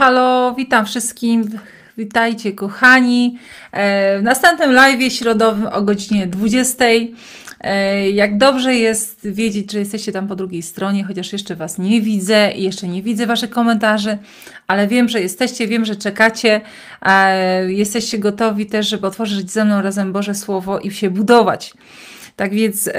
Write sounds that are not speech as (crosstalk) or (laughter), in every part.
Halo, witam wszystkim. Witajcie, kochani. E, w następnym live środowym o godzinie 20. E, jak dobrze jest wiedzieć, że jesteście tam po drugiej stronie, chociaż jeszcze Was nie widzę i jeszcze nie widzę Waszych komentarzy, ale wiem, że jesteście, wiem, że czekacie. E, jesteście gotowi też, żeby otworzyć ze mną razem Boże Słowo i się budować. Tak więc. Yy...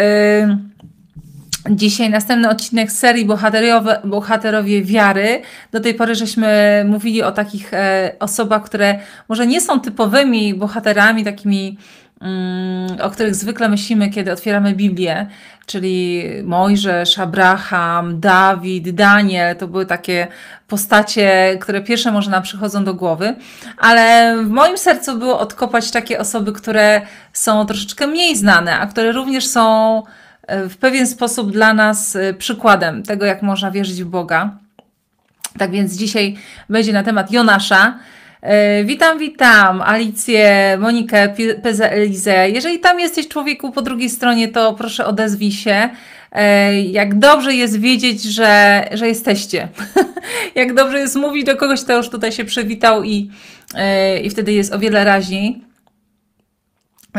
Dzisiaj następny odcinek serii Bohaterowie, Bohaterowie Wiary. Do tej pory żeśmy mówili o takich e, osobach, które może nie są typowymi bohaterami, takimi, mm, o których zwykle myślimy, kiedy otwieramy Biblię, czyli Mojżesz, Abraham, Dawid, Daniel. To były takie postacie, które pierwsze może nam przychodzą do głowy, ale w moim sercu było odkopać takie osoby, które są troszeczkę mniej znane, a które również są E, w pewien sposób dla nas e, przykładem tego, jak można wierzyć w Boga. Tak więc dzisiaj będzie na temat Jonasza. E, witam, witam Alicję, Monikę, Pezę Elizę. Jeżeli tam jesteś człowieku po drugiej stronie, to proszę odezwij się. Jak dobrze jest wiedzieć, że, że jesteście. (laughs) Jak dobrze jest mówić do kogoś, kto już tutaj się przywitał i, i wtedy jest o wiele raźniej.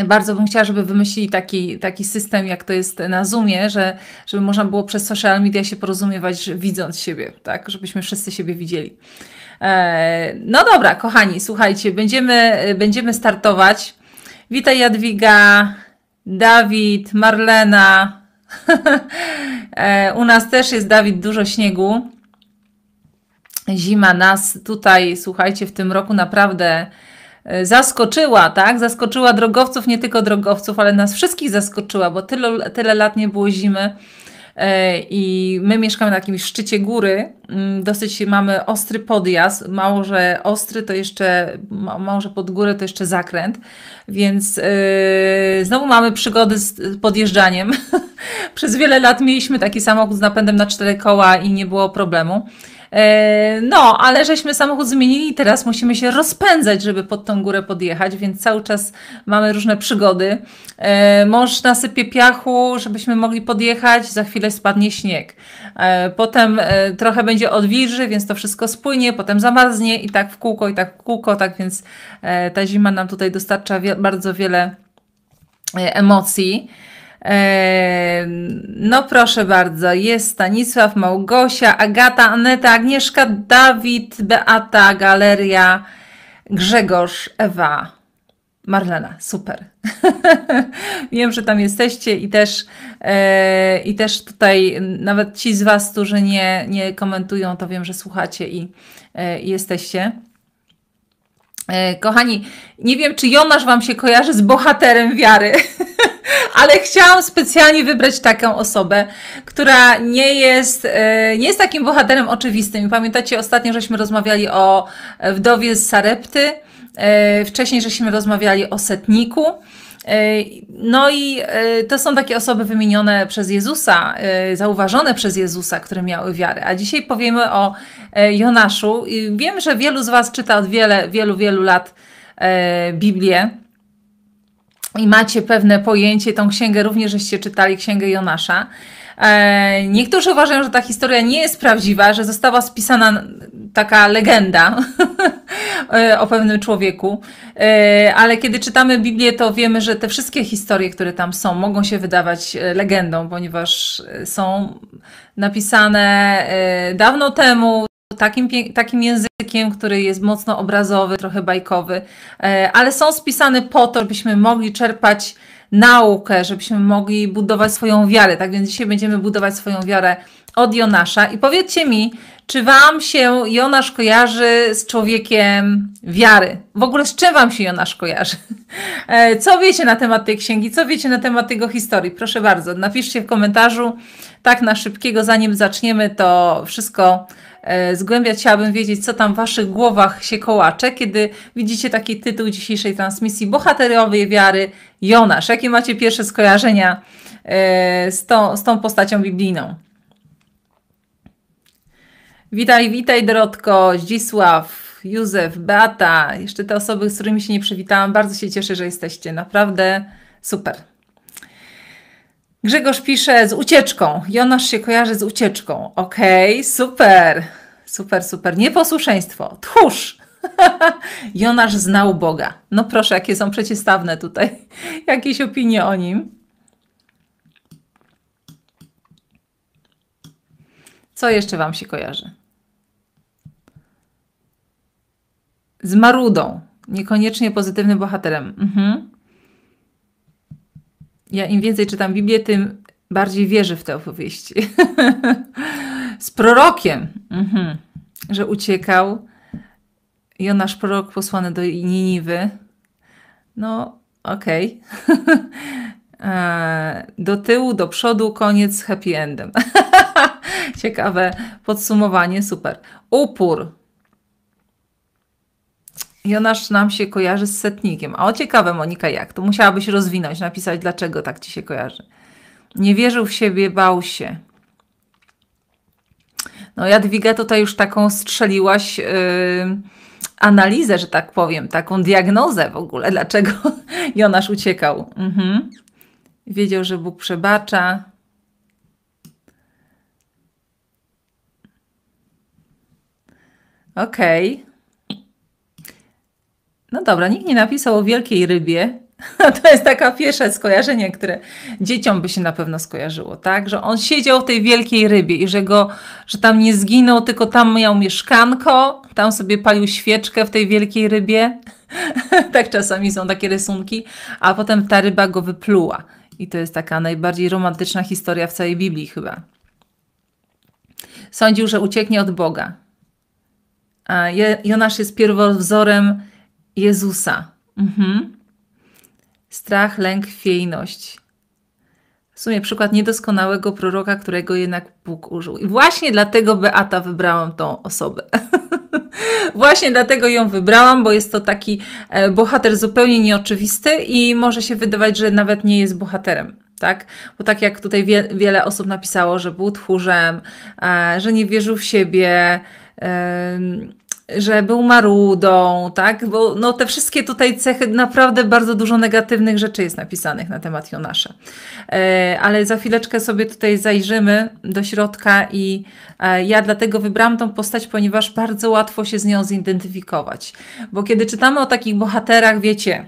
Bardzo bym chciała, żeby wymyślili taki, taki system, jak to jest na Zoomie, że, żeby można było przez social media się porozumiewać, widząc siebie, tak? Żebyśmy wszyscy siebie widzieli. E, no dobra, kochani, słuchajcie, będziemy, będziemy startować. Witaj Jadwiga, Dawid, Marlena. (laughs) E, u nas też jest Dawid dużo śniegu. Zima nas tutaj, słuchajcie, w tym roku naprawdę E, zaskoczyła, tak? Zaskoczyła drogowców, nie tylko drogowców, ale nas wszystkich zaskoczyła, bo tyle, tyle lat nie było zimy e, i my mieszkamy na jakimś szczycie góry, mm, dosyć mamy ostry podjazd, mało że ostry to jeszcze, mało że pod górę to jeszcze zakręt, więc yy, znowu mamy przygody z podjeżdżaniem. (laughs) Przez wiele lat mieliśmy taki samochód z napędem na cztery koła i nie było problemu. E, no, ale żeśmy samochód zmienili i teraz musimy się rozpędzać, żeby pod tą górę podjechać, więc cały czas mamy różne przygody. E, mąż nasypie piachu, żebyśmy mogli podjechać, za chwilę spadnie śnieg. E, potem trochę będzie odwilży, więc to wszystko spłynie, potem zamarznie i tak w kółko, i tak w kółko, tak więc ta zima nam tutaj dostarcza bardzo wiele emocji. No proszę bardzo, jest Stanisław, Małgosia, Agata, Aneta, Agnieszka, Dawid, Beata, Galeria, Grzegorz, Ewa, Marlena, super. (laughs) Wiem, że tam jesteście i też, e, i też tutaj nawet ci z Was, którzy nie, nie komentują, to wiem, że słuchacie i e, jesteście. E, kochani, nie wiem, czy Jonasz Wam się kojarzy z bohaterem wiary. (laughs) ale chciałam specjalnie wybrać taką osobę, która nie jest, e, nie jest takim bohaterem oczywistym. I pamiętacie, ostatnio żeśmy rozmawiali o wdowie z Sarepty, e, wcześniej żeśmy rozmawiali o setniku. E, no i to są takie osoby wymienione przez Jezusa, zauważone przez Jezusa, które miały wiarę. A dzisiaj powiemy o Jonaszu. Wiem, że wielu z Was czyta od wiele, wielu, wielu lat Biblię i macie pewne pojęcie, tą księgę również żeście czytali, księgę Jonasza. E, niektórzy uważają, że ta historia nie jest prawdziwa, że została spisana taka legenda (laughs) e, o pewnym człowieku, e, ale kiedy czytamy Biblię, to wiemy, że te wszystkie historie, które tam są, mogą się wydawać legendą, ponieważ są napisane dawno temu, takim, takim językiem, który jest mocno obrazowy, trochę bajkowy, e, ale są spisane po to, żebyśmy mogli czerpać naukę, żebyśmy mogli budować swoją wiarę. Tak więc dzisiaj będziemy budować swoją wiarę od Jonasza. I powiedzcie mi, czy Wam się Jonasz kojarzy z człowiekiem wiary? W ogóle z czym Wam się Jonasz kojarzy? E, co wiecie na temat tej księgi? Co wiecie na temat jego historii? Proszę bardzo, napiszcie w komentarzu. Tak na szybkiego, zanim zaczniemy to wszystko E, zgłębiać. Chciałabym wiedzieć, co tam w waszych głowach się kołacze, kiedy widzicie taki tytuł dzisiejszej transmisji Bohaterowie Wiary Jonasz. Jakie macie pierwsze skojarzenia e, z tą, z tą postacią biblijną? Witaj, witaj Dorotko, Zdzisław, Józef, Beata, jeszcze te osoby, z którymi się nie przywitałam. Bardzo się cieszę, że jesteście. Naprawdę super. Grzegorz pisze z ucieczką. Jonasz się kojarzy z ucieczką. Okej, okay, super. Super, super. Nieposłuszeństwo. Tchórz. (laughs) Jonasz znał Boga. No proszę, jakie są przeciwstawne tutaj (laughs) jakieś opinie o nim. Co jeszcze Wam się kojarzy? Z Marudą. Niekoniecznie pozytywnym bohaterem. Mhm. Ja im więcej czytam Biblię, tym bardziej wierzę w te opowieści. (laughs) Z prorokiem, mhm. że uciekał. Jonasz prorok posłany do Niniwy. No, okej. Okay. (laughs) E, do tyłu, do przodu, koniec happy endem. (laughs) Ciekawe podsumowanie, super. Upór. Jonasz nam się kojarzy z setnikiem. A o ciekawe, Monika, jak? To musiałabyś rozwinąć, napisać, dlaczego tak ci się kojarzy. Nie wierzył w siebie, bał się. No, Jadwiga tutaj już taką strzeliłaś yy, analizę, że tak powiem, taką diagnozę w ogóle, dlaczego (laughs) Jonasz uciekał. Mhm. Wiedział, że Bóg przebacza. Okej. Okay dobra, nikt nie napisał o wielkiej rybie. (laughs) To jest taka pierwsze skojarzenie, które dzieciom by się na pewno skojarzyło, tak? Że on siedział w tej wielkiej rybie i że go, że tam nie zginął, tylko tam miał mieszkanko, tam sobie palił świeczkę w tej wielkiej rybie. (laughs) tak czasami są takie rysunki, a potem ta ryba go wypluła. I to jest taka najbardziej romantyczna historia w całej Biblii chyba. Sądził, że ucieknie od Boga. A Jonasz jest pierwowzorem Jezusa. Mhm. Strach, lęk, chwiejność. W sumie przykład niedoskonałego proroka, którego jednak Bóg użył. I właśnie dlatego Beata wybrałam tą osobę. (laughs) Właśnie dlatego ją wybrałam, bo jest to taki e, bohater zupełnie nieoczywisty i może się wydawać, że nawet nie jest bohaterem. Tak? Bo tak jak tutaj wie, wiele osób napisało, że był tchórzem, e, że nie wierzył w siebie, że był marudą, tak? Bo no, te wszystkie tutaj cechy, naprawdę bardzo dużo negatywnych rzeczy jest napisanych na temat Jonasza. E, ale za chwileczkę sobie tutaj zajrzymy do środka i e, ja dlatego wybrałam tą postać, ponieważ bardzo łatwo się z nią zidentyfikować. Bo kiedy czytamy o takich bohaterach, wiecie,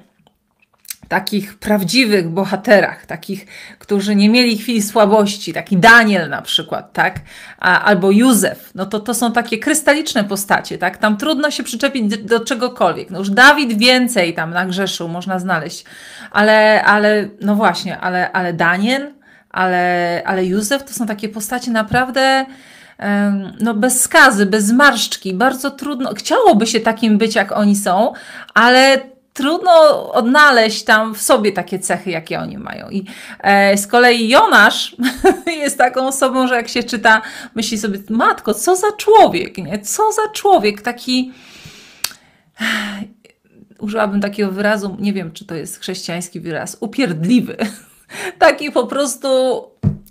takich prawdziwych bohaterach, takich, którzy nie mieli chwili słabości, taki Daniel na przykład, tak, A, albo Józef, no to to są takie krystaliczne postacie, tak, tam trudno się przyczepić do, do czegokolwiek, no już Dawid więcej tam na grzeszu można znaleźć, ale, ale, no właśnie, ale, ale Daniel, ale, ale Józef to są takie postacie naprawdę no bez skazy, bez marszczki, bardzo trudno. Chciałoby się takim być, jak oni są, ale trudno odnaleźć tam w sobie takie cechy, jakie oni mają. I e, z kolei Jonasz (laughs) jest taką osobą, że jak się czyta, myśli sobie, matko, co za człowiek, nie? Co za człowiek, taki (sighs) użyłabym takiego wyrazu, nie wiem, czy to jest chrześcijański wyraz, upierdliwy. (laughs) Taki po prostu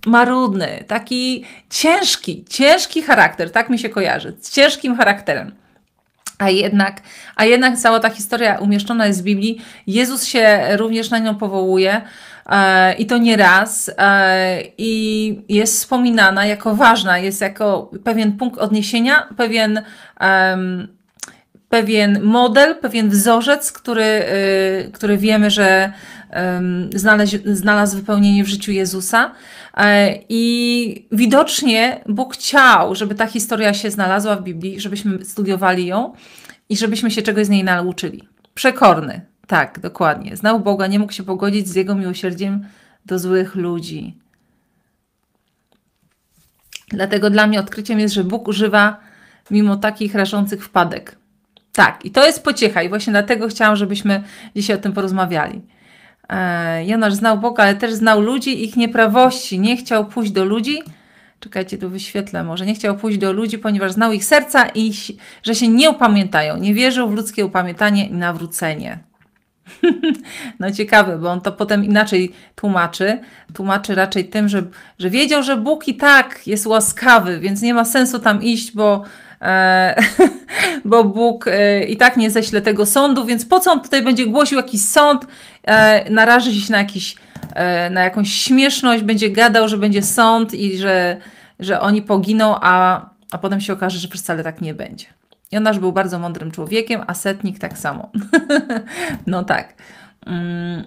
marudny, taki ciężki, ciężki charakter, tak mi się kojarzy, z ciężkim charakterem. A jednak, a jednak cała ta historia umieszczona jest w Biblii. Jezus się również na nią powołuje e, i to nie raz. E, I jest wspominana jako ważna, jest jako pewien punkt odniesienia, pewien. Um, pewien model, pewien wzorzec, który, y, który wiemy, że znalazł, znalazł wypełnienie w życiu Jezusa. E, I widocznie Bóg chciał, żeby ta historia się znalazła w Biblii, żebyśmy studiowali ją i żebyśmy się czegoś z niej nauczyli. Przekorny, tak, dokładnie. Znał Boga, nie mógł się pogodzić z Jego miłosierdziem do złych ludzi. Dlatego dla mnie odkryciem jest, że Bóg używa mimo takich rażących wpadek. Tak, i to jest pociecha i właśnie dlatego chciałam, żebyśmy dzisiaj o tym porozmawiali. E, Jonasz znał Boga, ale też znał ludzi ich nieprawości. Nie chciał pójść do ludzi. Czekajcie, tu wyświetlę może. Nie chciał pójść do ludzi, ponieważ znał ich serca i że się nie upamiętają. Nie wierzył w ludzkie upamiętanie i nawrócenie. (laughs) no ciekawe, bo on to potem inaczej tłumaczy. Tłumaczy raczej tym, że, że wiedział, że Bóg i tak jest łaskawy, więc nie ma sensu tam iść, bo E, (laughs) bo Bóg e, i tak nie ześle tego sądu, więc po co on tutaj będzie głosił jakiś sąd, e, naraży się na, jakiś, na jakąś śmieszność, będzie gadał, że będzie sąd i że, że oni poginą, a, a potem się okaże, że wcale tak nie będzie. Jonasz był bardzo mądrym człowiekiem, a Setnik tak samo. (laughs) no tak. Mm.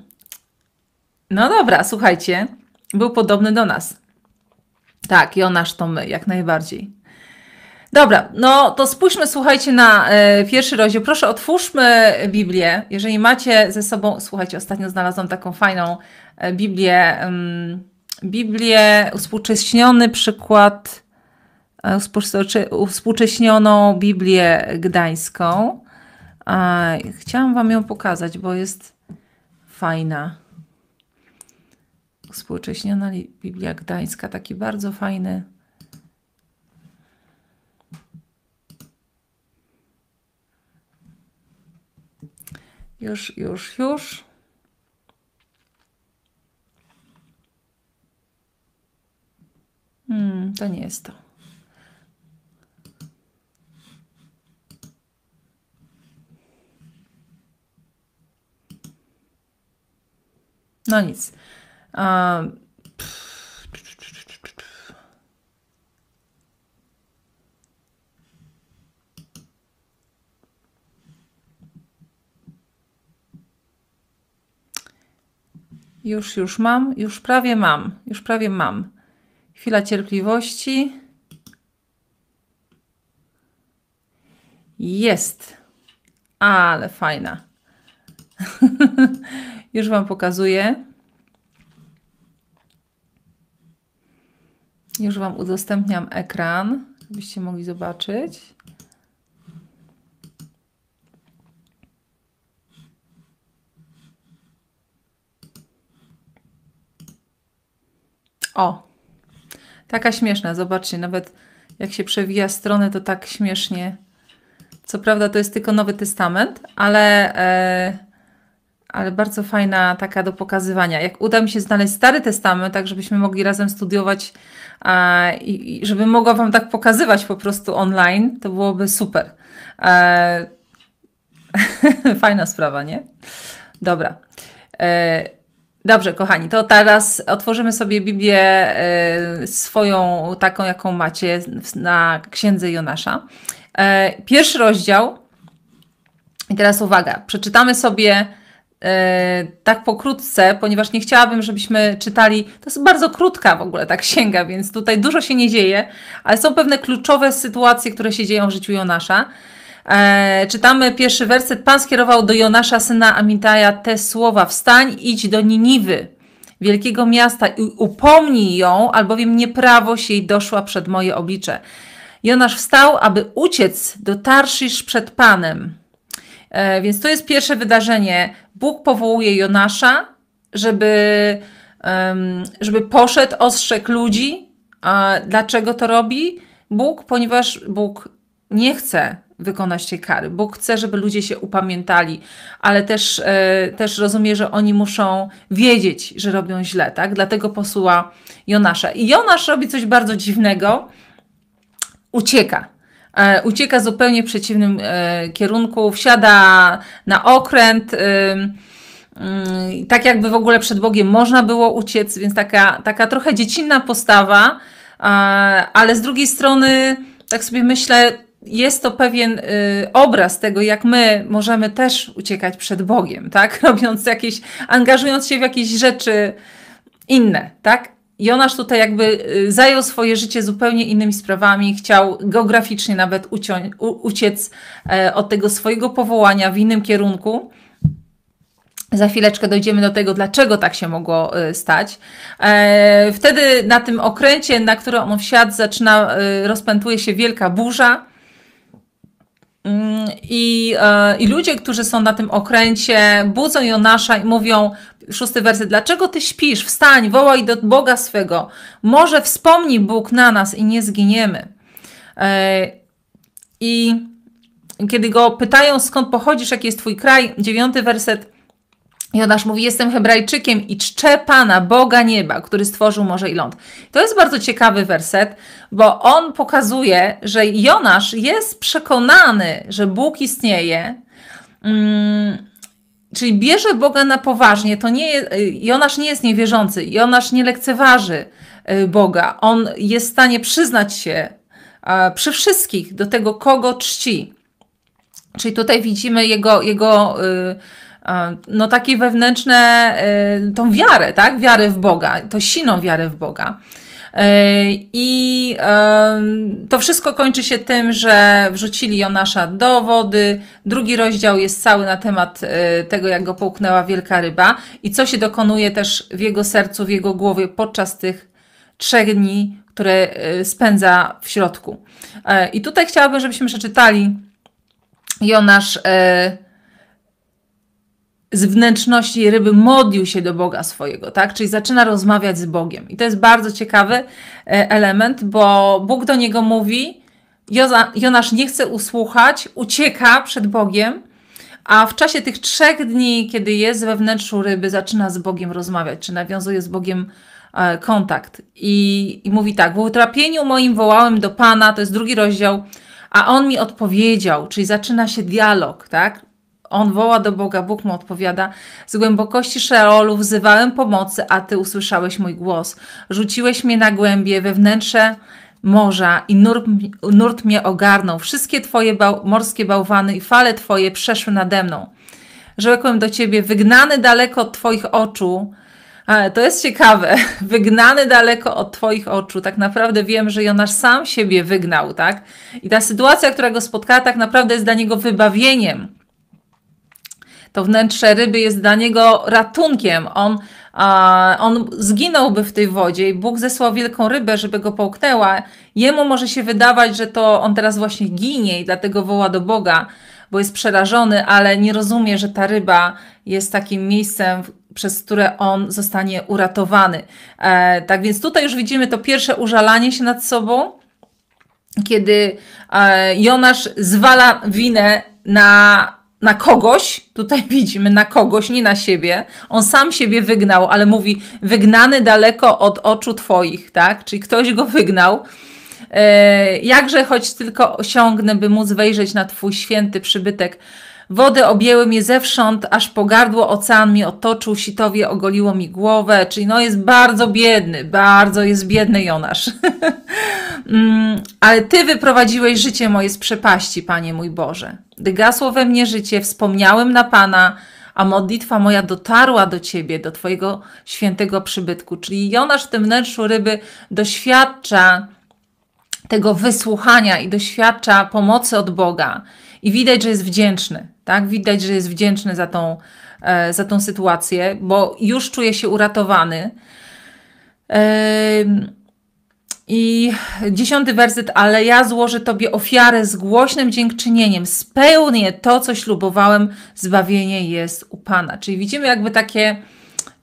No dobra, słuchajcie, był podobny do nas. Tak, Jonasz to my, jak najbardziej. Dobra, no to spójrzmy, słuchajcie, na e, pierwszy rozdział. Proszę, otwórzmy Biblię. Jeżeli macie ze sobą, słuchajcie, ostatnio znalazłam taką fajną e, Biblię. Mm, Biblię, współcześniony przykład, e, współcześnioną Biblię Gdańską. Chciałam Wam ją pokazać, bo jest fajna. Współcześniona Biblia Gdańska, taki bardzo fajny Już, już, już. Hmm, to nie jest to. No nic. Um, Już, już mam, już prawie mam, już prawie mam. Chwila cierpliwości. Jest. Ale fajna. (laughs) już Wam pokazuję. Już Wam udostępniam ekran, żebyście mogli zobaczyć. O, taka śmieszna, zobaczcie, nawet jak się przewija stronę, to tak śmiesznie. Co prawda to jest tylko Nowy Testament, ale, e, ale bardzo fajna taka do pokazywania. Jak uda mi się znaleźć Stary Testament, tak żebyśmy mogli razem studiować a, i, i żebym mogła Wam tak pokazywać po prostu online, to byłoby super. E, (laughs) fajna sprawa, nie? Dobra. E, Dobrze, kochani, to teraz otworzymy sobie Biblię y, swoją, taką jaką macie na księdze Jonasza. Y, pierwszy rozdział. I teraz uwaga, przeczytamy sobie y, tak pokrótce, ponieważ nie chciałabym, żebyśmy czytali. To jest bardzo krótka w ogóle ta księga, więc tutaj dużo się nie dzieje, ale są pewne kluczowe sytuacje, które się dzieją w życiu Jonasza. E, czytamy pierwszy werset. Pan skierował do Jonasza, syna Amitaja, te słowa. Wstań, idź do Niniwy, wielkiego miasta i upomnij ją, albowiem nieprawość jej doszła przed moje oblicze. Jonasz wstał, aby uciec do Tarszisz przed Panem. E, więc to jest pierwsze wydarzenie. Bóg powołuje Jonasza, żeby, um, żeby poszedł, ostrzegł ludzi. A dlaczego to robi Bóg? Ponieważ Bóg nie chce, wykonać tej kary. Bóg chce, żeby ludzie się upamiętali, ale też, e, też rozumie, że oni muszą wiedzieć, że robią źle, tak? Dlatego posyła Jonasza. I Jonasz robi coś bardzo dziwnego. Ucieka. E, ucieka w zupełnie w przeciwnym e, kierunku, wsiada na okręt. Tak jakby w ogóle przed Bogiem można było uciec, więc taka, taka trochę dziecinna postawa, ale z drugiej strony, tak sobie myślę, jest to pewien y, obraz tego, jak my możemy też uciekać przed Bogiem, tak? (laughs) Robiąc jakieś, angażując się w jakieś rzeczy inne, tak? Jonasz tutaj jakby y, zajął swoje życie zupełnie innymi sprawami, chciał geograficznie nawet u, uciec e, od tego swojego powołania w innym kierunku. Za chwileczkę dojdziemy do tego, dlaczego tak się mogło y, stać. E, wtedy na tym okręcie, na który on wsiadł, zaczyna, y, rozpętuje się wielka burza. Mm, I, e, I ludzie, którzy są na tym okręcie, budzą Jonasza i mówią, szósty werset, dlaczego ty śpisz? Wstań, wołaj do Boga swego. Może wspomni Bóg na nas i nie zginiemy. E, I kiedy go pytają, skąd pochodzisz, jaki jest twój kraj, dziewiąty werset, Jonasz mówi, jestem Hebrajczykiem i czczę Pana, Boga Nieba, który stworzył morze i ląd. To jest bardzo ciekawy werset, bo on pokazuje, że Jonasz jest przekonany, że Bóg istnieje, mm, czyli bierze Boga na poważnie. To nie jest, Jonasz nie jest niewierzący, Jonasz nie lekceważy y, Boga. On jest w stanie przyznać się przy wszystkich do tego, kogo czci. Czyli tutaj widzimy jego, jego y, no takie wewnętrzne, y, tą wiarę, tak? Wiarę w Boga, to siną wiarę w Boga. Y, I to wszystko kończy się tym, że wrzucili Jonasza do wody. Drugi rozdział jest cały na temat y, tego, jak go połknęła wielka ryba i co się dokonuje też w jego sercu, w jego głowie podczas tych trzech dni, które spędza w środku. E, I tutaj chciałabym, żebyśmy przeczytali Jonasz z wnętrzności ryby modlił się do Boga swojego, tak? Czyli zaczyna rozmawiać z Bogiem. I to jest bardzo ciekawy e, element, bo Bóg do niego mówi, Jonasz nie chce usłuchać, ucieka przed Bogiem, a w czasie tych trzech dni, kiedy jest we wnętrzu ryby, zaczyna z Bogiem rozmawiać, czy nawiązuje z Bogiem e, kontakt. I, i mówi tak: W utrapieniu moim wołałem do Pana, to jest drugi rozdział, a on mi odpowiedział, czyli zaczyna się dialog, tak? On woła do Boga, Bóg mu odpowiada: Z głębokości Szeolu wzywałem pomocy, a ty usłyszałeś mój głos. Rzuciłeś mnie na głębie, we wnętrze morza i nurt, nurt mnie ogarnął. Wszystkie twoje bał, morskie bałwany i fale twoje przeszły nade mną. Rzekłem do ciebie: Wygnany daleko od twoich oczu, ale to jest ciekawe. (laughs) Wygnany daleko od Twoich oczu. Tak naprawdę wiem, że Jonasz sam siebie wygnał, tak? I ta sytuacja, która go spotkała, tak naprawdę jest dla niego wybawieniem. To wnętrze ryby jest dla niego ratunkiem. On, a, on zginąłby w tej wodzie i Bóg zesłał wielką rybę, żeby go połknęła. Jemu może się wydawać, że to on teraz właśnie ginie i dlatego woła do Boga, bo jest przerażony, ale nie rozumie, że ta ryba jest takim miejscem, przez które on zostanie uratowany. E, tak więc tutaj już widzimy to pierwsze użalanie się nad sobą, kiedy e, Jonasz zwala winę na na kogoś, tutaj (laughs) widzimy na kogoś, nie na siebie. On sam siebie wygnał, ale mówi wygnany daleko od oczu twoich, tak? Czyli ktoś go wygnał. E, jakże choć tylko osiągnę, by móc wejrzeć na twój święty przybytek. Wody objęły mnie zewsząd, aż pogardło ocean mi otoczył, sitowie ogoliło mi głowę. Czyli no jest bardzo biedny, bardzo jest biedny Jonasz. (laughs) Mm, ale Ty wyprowadziłeś życie moje z przepaści, Panie mój Boże gdy gasło we mnie życie, wspomniałem na Pana, a modlitwa moja dotarła do Ciebie, do Twojego świętego przybytku. Czyli Jonasz w tym wnętrzu ryby doświadcza tego wysłuchania i doświadcza pomocy od Boga. I widać, że jest wdzięczny, tak? Widać, że jest wdzięczny za tą, e, za tą sytuację, bo już czuje się uratowany. Yy i dziesiąty werset, ale ja złożę Tobie ofiarę z głośnym dziękczynieniem, spełnię to, co ślubowałem, zbawienie jest u Pana. Czyli widzimy jakby takie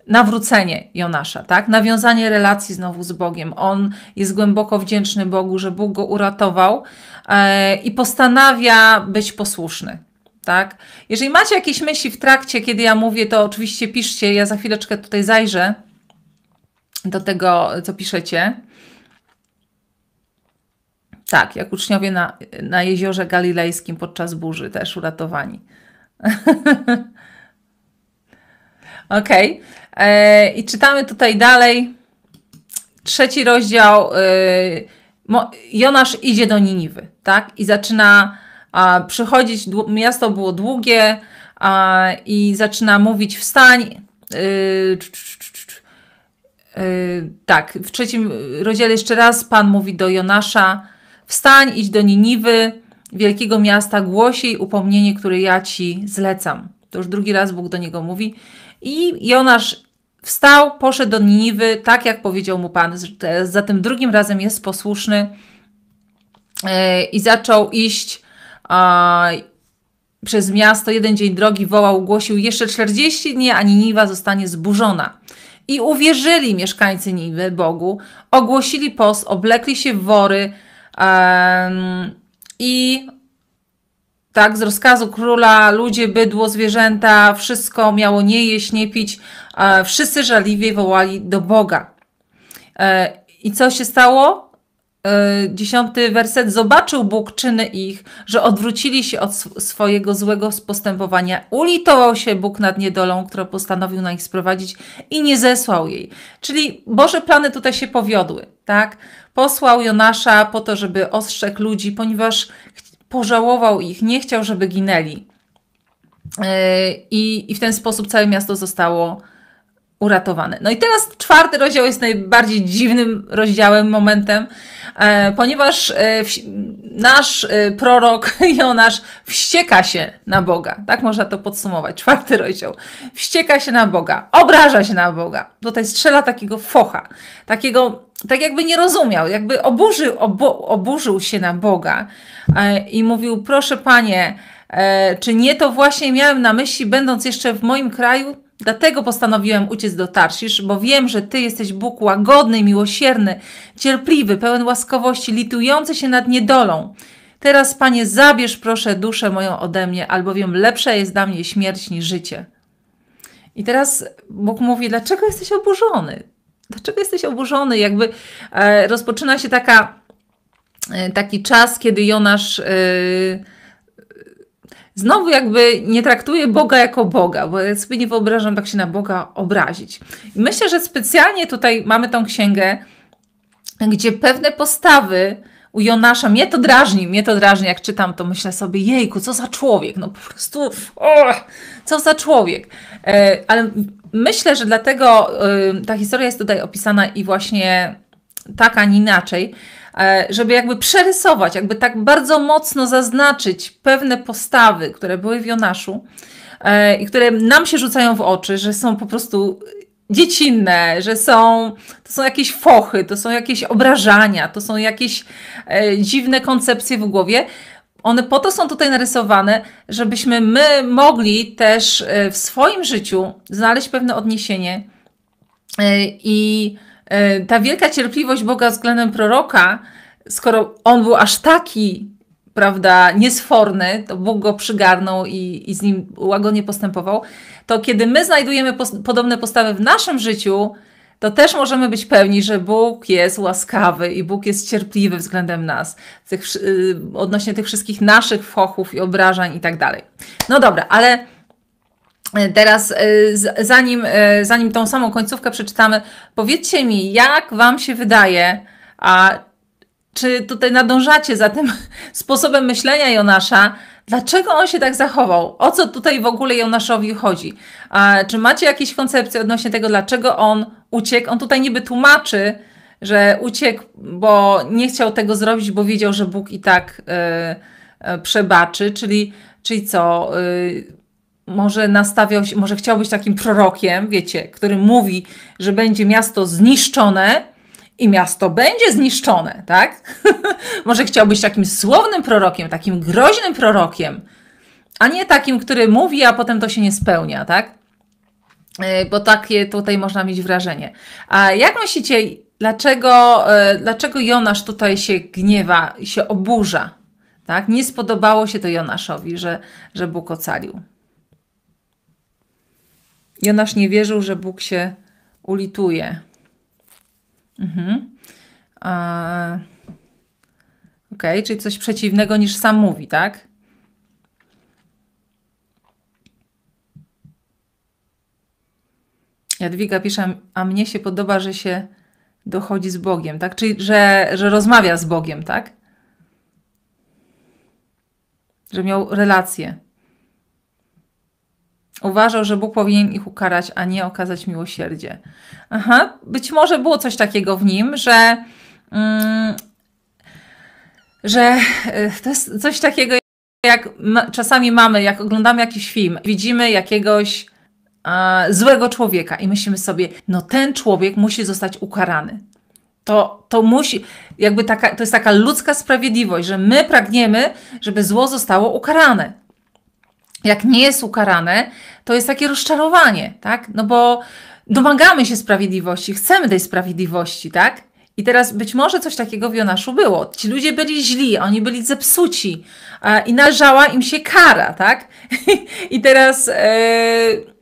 nawrócenie Jonasza, tak? Nawiązanie relacji znowu z Bogiem. On jest głęboko wdzięczny Bogu, że Bóg go uratował e, i postanawia być posłuszny. Tak? Jeżeli macie jakieś myśli w trakcie, kiedy ja mówię, to oczywiście piszcie. Ja za chwileczkę tutaj zajrzę do tego, co piszecie. Tak, jak uczniowie na, na jeziorze galilejskim podczas burzy też uratowani. Ok, (laughs) Okay. E, I czytamy tutaj dalej. Trzeci rozdział. E, Jonasz idzie do Niniwy, tak? I zaczyna przychodzić. Miasto było długie i zaczyna mówić: wstań. E, tak, w trzecim rozdziale jeszcze raz Pan mówi do Jonasza Wstań, idź do Niniwy, wielkiego miasta, głosiej upomnienie, które ja ci zlecam. To już drugi raz Bóg do niego mówi. I Jonasz wstał, poszedł do Niniwy, tak jak powiedział mu Pan. Za tym drugim razem jest posłuszny e, i zaczął iść przez miasto. Jeden dzień drogi wołał, głosił jeszcze 40 dni, a Niniwa zostanie zburzona. I uwierzyli mieszkańcy Niniwy Bogu, ogłosili post, oblekli się w wory, i tak, z rozkazu króla ludzie, bydło, zwierzęta, wszystko miało nie jeść, nie pić. Wszyscy żaliwie wołali do Boga. E, I co się stało? E, dziesiąty werset. Zobaczył Bóg czyny ich, że odwrócili się od swojego złego postępowania. Ulitował się Bóg nad niedolą, którą postanowił na ich sprowadzić i nie zesłał jej. Czyli Boże plany tutaj się powiodły, tak? Posłał Jonasza po to, żeby ostrzegł ludzi, ponieważ pożałował ich, nie chciał, żeby ginęli. E, I, I w ten sposób całe miasto zostało uratowane. No i teraz czwarty rozdział jest najbardziej dziwnym rozdziałem, momentem, e, ponieważ e, nasz e, prorok (laughs) Jonasz wścieka się na Boga. Tak można to podsumować. Czwarty rozdział. Wścieka się na Boga, obraża się na Boga. Tutaj strzela takiego focha, takiego, tak jakby nie rozumiał, jakby oburzył, oburzył się na Boga i mówił: Proszę panie, czy nie to właśnie miałem na myśli, będąc jeszcze w moim kraju? Dlatego postanowiłem uciec do Tarsisz, bo wiem, że Ty jesteś Bóg łagodny, miłosierny, cierpliwy, pełen łaskowości, litujący się nad niedolą. Teraz, Panie, zabierz proszę duszę moją ode mnie, albowiem lepsza jest dla mnie śmierć niż życie. I teraz Bóg mówi, dlaczego jesteś oburzony? Dlaczego jesteś oburzony? Jakby e, rozpoczyna się taka, e, taki czas, kiedy Jonasz... E, znowu jakby nie traktuję Boga jako Boga, bo ja sobie nie wyobrażam tak się na Boga obrazić. I myślę, że specjalnie tutaj mamy tą księgę, gdzie pewne postawy u Jonasza, mnie to drażni, mnie to drażni, jak czytam to myślę sobie, jejku, co za człowiek, no po prostu, o, co za człowiek. E, ale myślę, że dlatego y, ta historia jest tutaj opisana i właśnie tak, a nie inaczej, E, żeby jakby przerysować, jakby tak bardzo mocno zaznaczyć pewne postawy, które były w Jonaszu e, i które nam się rzucają w oczy, że są po prostu dziecinne, że są, to są jakieś fochy, to są jakieś obrażania, to są jakieś e, dziwne koncepcje w głowie. One po to są tutaj narysowane, żebyśmy my mogli też w swoim życiu znaleźć pewne odniesienie i E, ta wielka cierpliwość Boga względem proroka, skoro on był aż taki, prawda, niesforny, to Bóg go przygarnął i, i z nim łagodnie postępował, to kiedy my znajdujemy pos podobne postawy w naszym życiu, to też możemy być pewni, że Bóg jest łaskawy i Bóg jest cierpliwy względem nas, tych, y, odnośnie tych wszystkich naszych fochów i obrażeń i tak dalej. No dobra, ale E, teraz, e, zanim, e, zanim tą samą końcówkę przeczytamy, powiedzcie mi, jak Wam się wydaje, a czy tutaj nadążacie za tym (laughs) sposobem myślenia Jonasza, dlaczego on się tak zachował? O co tutaj w ogóle Jonaszowi chodzi? A czy macie jakieś koncepcje odnośnie tego, dlaczego on uciekł? On tutaj niby tłumaczy, że uciekł, bo nie chciał tego zrobić, bo wiedział, że Bóg i tak yy, yy, przebaczy, czyli, czyli co? Yy, może nastawiał się, może chciał być takim prorokiem, wiecie, który mówi, że będzie miasto zniszczone i miasto będzie zniszczone, tak? (laughs) może chciał być takim słownym prorokiem, takim groźnym prorokiem, a nie takim, który mówi, a potem to się nie spełnia, tak? E, bo takie tutaj można mieć wrażenie. A jak myślicie, dlaczego, e, dlaczego Jonasz tutaj się gniewa, się oburza? Tak? Nie spodobało się to Jonaszowi, że, że Bóg ocalił. Jonasz nie wierzył, że Bóg się ulituje. Mhm. A... Ok, czyli coś przeciwnego niż sam mówi, tak? Jadwiga pisze, a mnie się podoba, że się dochodzi z Bogiem, tak? Czyli, że, że rozmawia z Bogiem, tak? Że miał relację. Uważał, że Bóg powinien ich ukarać, a nie okazać miłosierdzie. Aha, być może było coś takiego w nim, że, mm, że y, to jest coś takiego, jak czasami mamy, jak oglądamy jakiś film, widzimy jakiegoś złego człowieka i myślimy sobie, no ten człowiek musi zostać ukarany. To, to musi, jakby taka, to jest taka ludzka sprawiedliwość, że my pragniemy, żeby zło zostało ukarane jak nie jest ukarane, to jest takie rozczarowanie, tak? No bo domagamy się sprawiedliwości, chcemy tej sprawiedliwości, tak? I teraz być może coś takiego w Jonaszu było. Ci ludzie byli źli, oni byli zepsuci a, i należała im się kara, tak? (laughs) I teraz yy,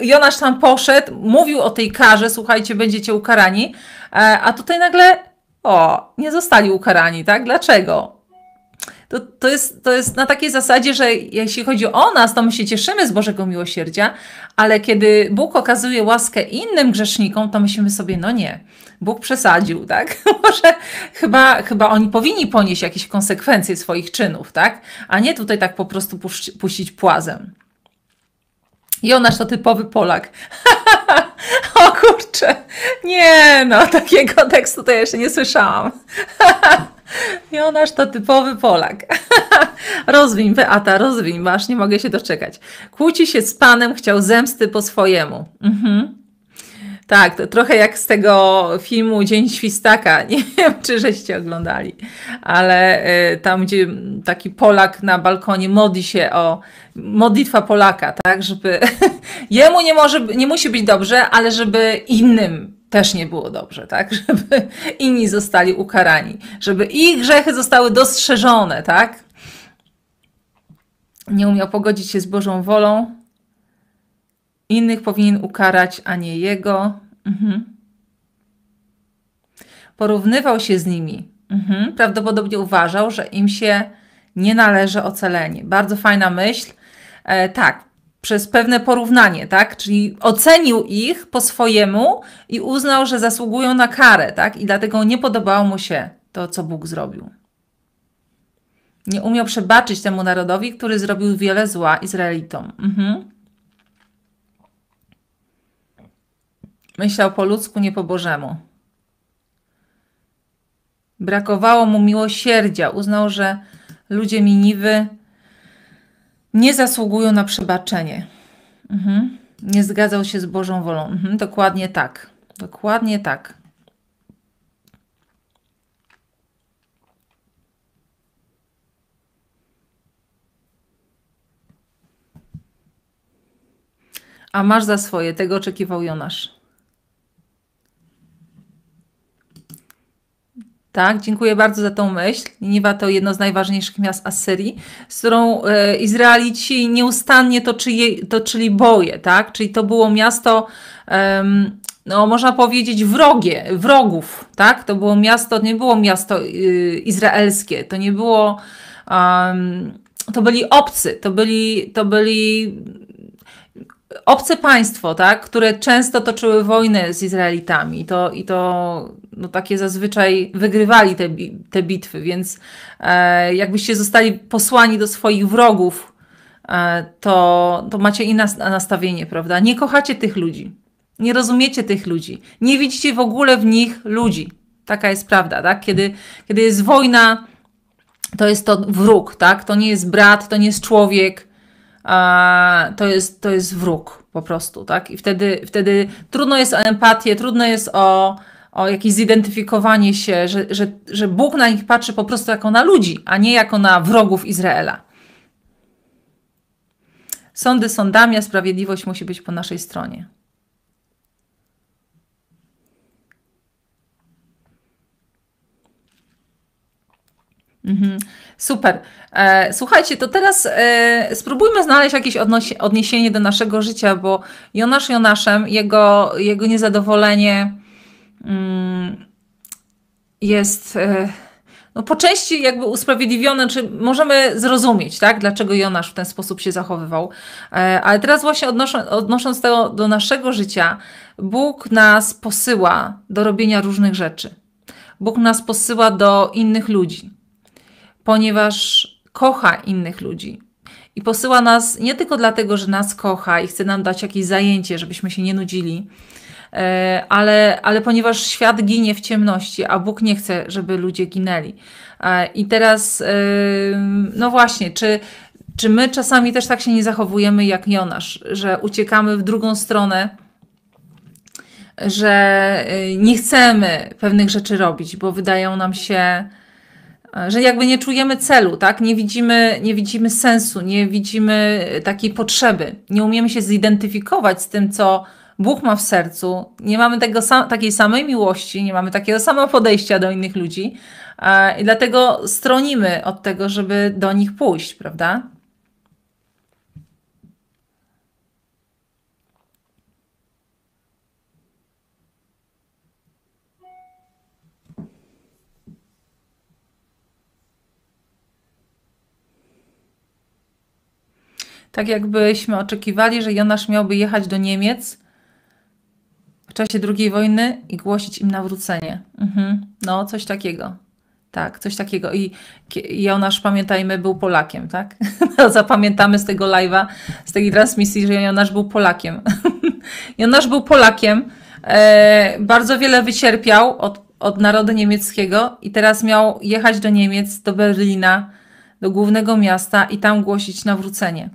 Jonasz tam poszedł, mówił o tej karze, słuchajcie, będziecie ukarani, e, a tutaj nagle, o, nie zostali ukarani, tak? Dlaczego? to, to, jest, to jest na takiej zasadzie, że jeśli chodzi o nas, to my się cieszymy z Bożego miłosierdzia, ale kiedy Bóg okazuje łaskę innym grzesznikom, to myślimy sobie, no nie, Bóg przesadził, tak? (laughs) Może chyba, chyba oni powinni ponieść jakieś konsekwencje swoich czynów, tak? A nie tutaj tak po prostu puści, puścić płazem. Jonasz to typowy Polak. (laughs) o kurczę, nie no, takiego tekstu to jeszcze nie słyszałam. (laughs) Jonasz to typowy Polak. (laughs) rozwiń, Beata, rozwiń, masz, nie mogę się doczekać. Kłóci się z panem, chciał zemsty po swojemu. Mhm. Tak, to trochę jak z tego filmu Dzień Świstaka. (laughs) Nie wiem, czy żeście oglądali, ale y, tam, gdzie taki Polak na balkonie modli się o modlitwa Polaka, tak, żeby Jemu nie, może, nie musi być dobrze, ale żeby innym też nie było dobrze, tak? (laughs) Żeby inni zostali ukarani, żeby ich grzechy zostały dostrzeżone, tak? Nie umiał pogodzić się z Bożą wolą. Innych powinien ukarać, a nie jego. Mhm. Porównywał się z nimi. Mhm. Prawdopodobnie uważał, że im się nie należy ocalenie. Bardzo fajna myśl. E, tak, przez pewne porównanie, tak? Czyli ocenił ich po swojemu i uznał, że zasługują na karę, tak? I dlatego nie podobało mu się to, co Bóg zrobił. Nie umiał przebaczyć temu narodowi, który zrobił wiele zła Izraelitom. Mhm. Myślał po ludzku, nie po Bożemu. Brakowało mu miłosierdzia. Uznał, że ludzie Miniwy nie zasługują na przebaczenie. Mhm. Nie zgadzał się z Bożą wolą. Mhm. Dokładnie tak. Dokładnie tak. A masz za swoje, tego oczekiwał Jonasz. Tak, dziękuję bardzo za tą myśl. Niniwa to jedno z najważniejszych miast Asyrii, z którą e, Izraelici nieustannie toczyli, toczyli boje, tak? Czyli to było miasto, no można powiedzieć, wrogie, wrogów, tak? To było miasto, nie było miasto y, izraelskie, to nie było, to byli obcy, to byli, to byli obce państwo, tak, które często toczyły wojny z Izraelitami i to, i to no, takie zazwyczaj wygrywali te, te bitwy, więc e, jakbyście zostali posłani do swoich wrogów, e, to, to macie inne nastawienie, prawda? Nie kochacie tych ludzi, nie rozumiecie tych ludzi, nie widzicie w ogóle w nich ludzi. Taka jest prawda, tak? Kiedy, kiedy jest wojna, to jest to wróg, tak? To nie jest brat, to nie jest człowiek, to jest, to jest wróg po prostu, tak? I wtedy, wtedy trudno jest o empatię, trudno jest o, o jakieś zidentyfikowanie się, że, że, że Bóg na nich patrzy po prostu jako na ludzi, a nie jako na wrogów Izraela. Sądy sądami, a sprawiedliwość musi być po naszej stronie. Mhm. Super. E, słuchajcie, to teraz e, spróbujmy znaleźć jakieś odniesienie do naszego życia, bo Jonasz Jonaszem, jego, jego niezadowolenie mm, jest e, no, po części jakby usprawiedliwione, czy możemy zrozumieć, tak, dlaczego Jonasz w ten sposób się zachowywał. Ale teraz właśnie odnosząc, odnosząc to do naszego życia, Bóg nas posyła do robienia różnych rzeczy. Bóg nas posyła do innych ludzi ponieważ kocha innych ludzi. I posyła nas nie tylko dlatego, że nas kocha i chce nam dać jakieś zajęcie, żebyśmy się nie nudzili, e, ale, ale ponieważ świat ginie w ciemności, a Bóg nie chce, żeby ludzie ginęli. E, I teraz, e, no właśnie, czy, czy my czasami też tak się nie zachowujemy jak Jonasz, że uciekamy w drugą stronę, że nie chcemy pewnych rzeczy robić, bo wydają nam się że jakby nie czujemy celu, tak? Nie widzimy, nie widzimy sensu, nie widzimy takiej potrzeby, nie umiemy się zidentyfikować z tym, co Bóg ma w sercu, nie mamy tego takiej samej miłości, nie mamy takiego samego podejścia do innych ludzi, i dlatego stronimy od tego, żeby do nich pójść, prawda? tak jakbyśmy oczekiwali, że Jonasz miałby jechać do Niemiec w czasie II wojny i głosić im nawrócenie. Mhm. No, coś takiego. Tak, coś takiego. I Jonasz, pamiętajmy, był Polakiem, tak? (laughs) No, zapamiętamy z tego live'a, z tej transmisji, że Jonasz był Polakiem. (laughs) Jonasz był Polakiem, e, bardzo wiele wycierpiał od, od narodu niemieckiego i teraz miał jechać do Niemiec, do Berlina, do głównego miasta i tam głosić nawrócenie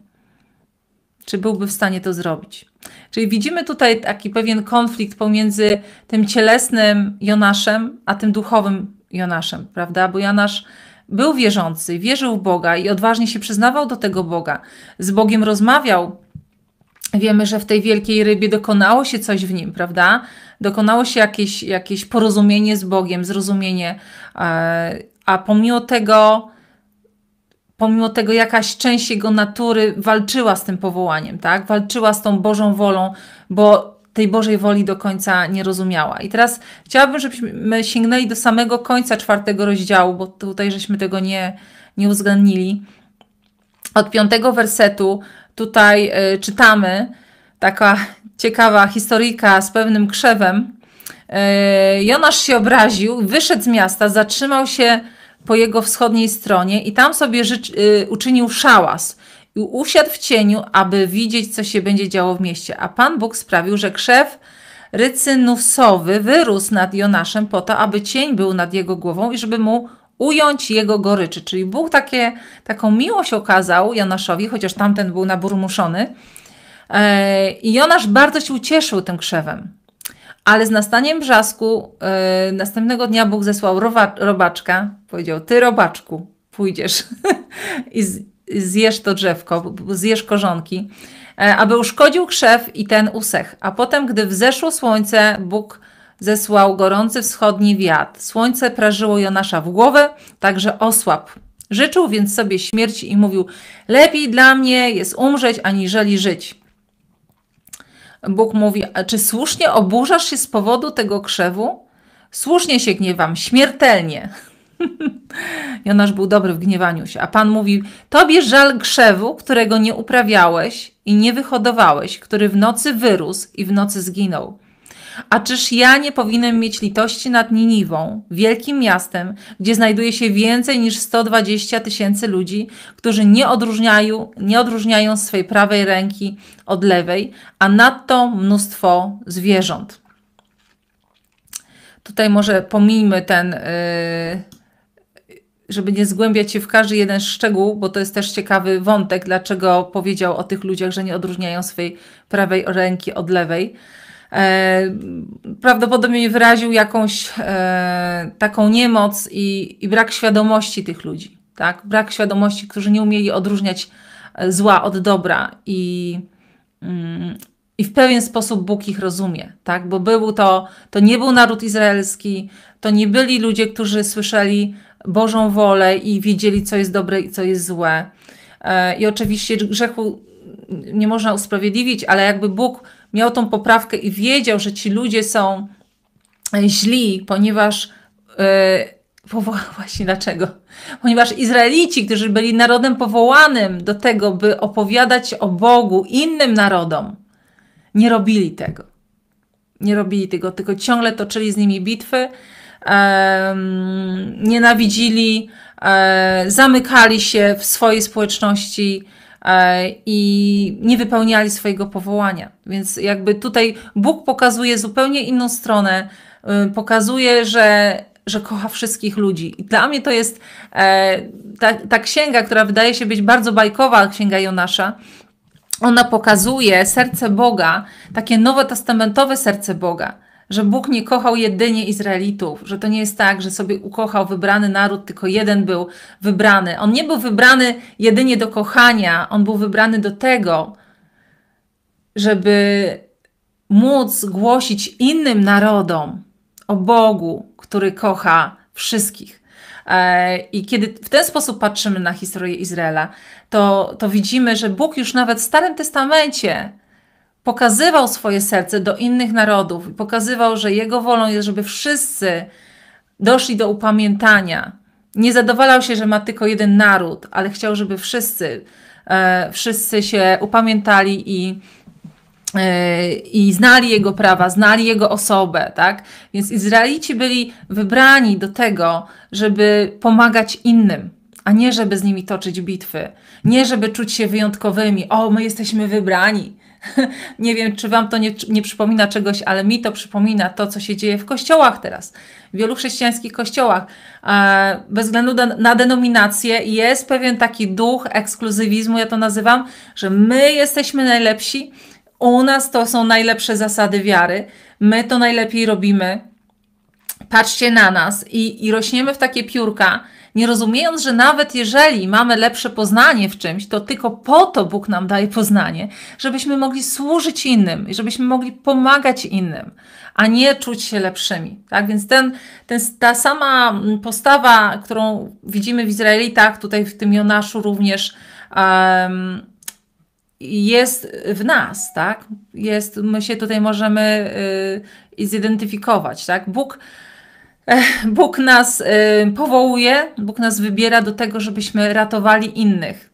czy byłby w stanie to zrobić. Czyli widzimy tutaj taki pewien konflikt pomiędzy tym cielesnym Jonaszem, a tym duchowym Jonaszem, prawda? Bo Jonasz był wierzący, wierzył w Boga i odważnie się przyznawał do tego Boga. Z Bogiem rozmawiał. Wiemy, że w tej wielkiej rybie dokonało się coś w nim, prawda? Dokonało się jakieś, jakieś porozumienie z Bogiem, zrozumienie, e, a pomimo tego pomimo tego jakaś część jego natury walczyła z tym powołaniem, tak? Walczyła z tą Bożą wolą, bo tej Bożej woli do końca nie rozumiała. I teraz chciałabym, żebyśmy sięgnęli do samego końca czwartego rozdziału, bo tutaj żeśmy tego nie, nie uwzględnili. Od piątego wersetu tutaj e, czytamy taka ciekawa historyjka z pewnym krzewem. E, Jonasz się obraził, wyszedł z miasta, zatrzymał się po jego wschodniej stronie i tam sobie y, uczynił szałas i usiadł w cieniu, aby widzieć, co się będzie działo w mieście. A Pan Bóg sprawił, że krzew rycynusowy wyrósł nad Jonaszem po to, aby cień był nad jego głową i żeby mu ująć jego goryczy. Czyli Bóg takie, taką miłość okazał Jonaszowi, chociaż tamten był naburmuszony. E, I Jonasz bardzo się ucieszył tym krzewem. Ale z nastaniem brzasku yy, następnego dnia Bóg zesłał rowa, robaczka. Powiedział, ty robaczku, pójdziesz (laughs) i z, zjesz to drzewko, zjesz korzonki, e, aby uszkodził krzew i ten usech. A potem, gdy wzeszło słońce, Bóg zesłał gorący wschodni wiatr. Słońce prażyło Jonasza w głowę, także osłab. Życzył więc sobie śmierci i mówił, lepiej dla mnie jest umrzeć, aniżeli żyć. Bóg mówi: Czy słusznie oburzasz się z powodu tego krzewu? Słusznie się gniewam, śmiertelnie. Jonasz (laughs) był dobry w gniewaniu się, a Pan mówi: Tobie żal krzewu, którego nie uprawiałeś i nie wyhodowałeś, który w nocy wyrósł i w nocy zginął. A czyż ja nie powinienem mieć litości nad Niniwą, wielkim miastem, gdzie znajduje się więcej niż 120 tysięcy ludzi, którzy nie odróżniają, nie odróżniają swej prawej ręki od lewej, a nadto mnóstwo zwierząt. Tutaj może pomijmy ten. Y, żeby nie zgłębiać się w każdy jeden szczegół, bo to jest też ciekawy wątek, dlaczego powiedział o tych ludziach, że nie odróżniają swojej prawej ręki od lewej. E, prawdopodobnie wyraził jakąś e, taką niemoc i, i brak świadomości tych ludzi, tak? Brak świadomości, którzy nie umieli odróżniać e, zła od dobra i, mm, i w pewien sposób Bóg ich rozumie, tak? Bo był to, to nie był naród izraelski, to nie byli ludzie, którzy słyszeli Bożą wolę i wiedzieli, co jest dobre i co jest złe. I oczywiście grzechu nie można usprawiedliwić, ale jakby Bóg miał tą poprawkę i wiedział, że ci ludzie są e, źli, ponieważ yy, (laughs) właśnie dlaczego? Ponieważ Izraelici, którzy byli narodem powołanym do tego, by opowiadać o Bogu innym narodom, nie robili tego. Nie robili tego, tylko ciągle toczyli z nimi bitwy, um, nienawidzili, e, zamykali się w swojej społeczności, E, i nie wypełniali swojego powołania. Więc jakby tutaj Bóg pokazuje zupełnie inną stronę, y, pokazuje, że że kocha wszystkich ludzi. I dla mnie to jest e, ta, ta księga, która wydaje się być bardzo bajkowa, księga Jonasza, ona pokazuje serce Boga, takie nowotestamentowe serce Boga, że Bóg nie kochał jedynie Izraelitów, że to nie jest tak, że sobie ukochał wybrany naród, tylko jeden był wybrany. On nie był wybrany jedynie do kochania, on był wybrany do tego, żeby móc głosić innym narodom o Bogu, który kocha wszystkich. E, I kiedy w ten sposób patrzymy na historię Izraela, to, to widzimy, że Bóg już nawet w Starym Testamencie pokazywał swoje serce do innych narodów i pokazywał, że jego wolą jest, żeby wszyscy doszli do upamiętania. Nie zadowalał się, że ma tylko jeden naród, ale chciał, żeby wszyscy, e, wszyscy się upamiętali i, e, i znali jego prawa, znali jego osobę. Tak? Więc Izraelici byli wybrani do tego, żeby pomagać innym a nie żeby z nimi toczyć bitwy, nie żeby czuć się wyjątkowymi. O, my jesteśmy wybrani, (laughs) nie wiem, czy Wam to nie, nie przypomina czegoś, ale mi to przypomina to, co się dzieje w kościołach teraz. W wielu chrześcijańskich kościołach, bez względu na denominację, jest pewien taki duch ekskluzywizmu, ja to nazywam, że my jesteśmy najlepsi, u nas to są najlepsze zasady wiary, my to najlepiej robimy, patrzcie na nas i, i rośniemy w takie piórka, nie rozumiejąc, że nawet jeżeli mamy lepsze poznanie w czymś, to tylko po to Bóg nam daje poznanie, żebyśmy mogli służyć innym i żebyśmy mogli pomagać innym, a nie czuć się lepszymi. Tak więc ten, ten, ta sama mm, postawa, którą widzimy w Izraelitach, tutaj w tym Jonaszu również. Um, jest w nas, tak? Jest, my się tutaj możemy y, zidentyfikować, tak? Bóg Bóg nas y, powołuje, Bóg nas wybiera do tego, żebyśmy ratowali innych.